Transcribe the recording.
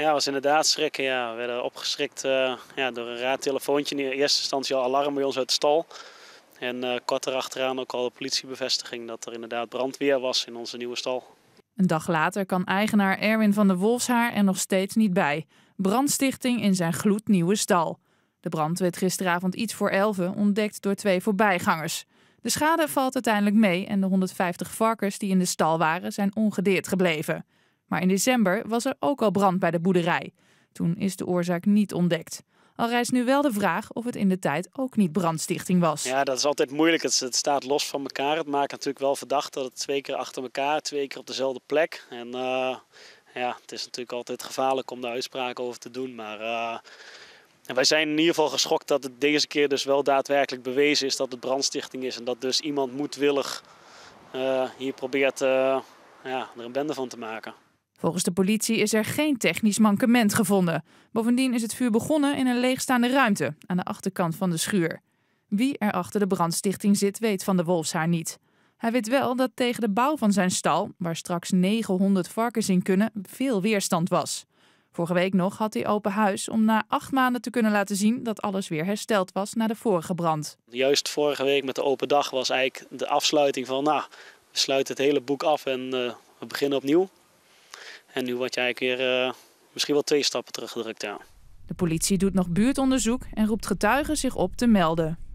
Ja, was inderdaad schrikken. Ja. We werden opgeschrikt eh, ja, door een raar telefoontje. In eerste instantie al alarm bij ons uit de stal. En uh, kort erachteraan ook al de politiebevestiging dat er inderdaad brandweer was in onze nieuwe stal. Een dag later kan eigenaar Erwin van der Wolfshaar er nog steeds niet bij. Brandstichting in zijn gloednieuwe stal. De brand werd gisteravond iets voor 11 ontdekt door twee voorbijgangers. De schade valt uiteindelijk mee en de 150 varkens die in de stal waren zijn ongedeerd gebleven. Maar in december was er ook al brand bij de boerderij. Toen is de oorzaak niet ontdekt. Al rijst nu wel de vraag of het in de tijd ook niet brandstichting was. Ja, dat is altijd moeilijk. Het, staat los van elkaar. Het maakt natuurlijk wel verdacht dat het twee keer achter elkaar, twee keer op dezelfde plek. En eh, ja, het is natuurlijk altijd gevaarlijk om daar uitspraken over te doen. Maar eh, wij zijn in ieder geval geschokt dat het deze keer dus wel daadwerkelijk bewezen is dat het brandstichting is. En dat dus iemand moedwillig eh, hier probeert ja, er een bende van te maken. Volgens de politie is er geen technisch mankement gevonden. Bovendien is het vuur begonnen in een leegstaande ruimte aan de achterkant van de schuur. Wie er achter de brandstichting zit, weet van de wolfshaar niet. Hij weet wel dat tegen de bouw van zijn stal, waar straks 900 varkens in kunnen, veel weerstand was. Vorige week nog had hij open huis om na acht maanden te kunnen laten zien dat alles weer hersteld was na de vorige brand. Juist vorige week met de open dag was eigenlijk de afsluiting van, nou, we sluiten het hele boek af en eh, we beginnen opnieuw. En nu word je eigenlijk weer eh, misschien wel twee stappen teruggedrukt. Ja. De politie doet nog buurtonderzoek en roept getuigen zich op te melden.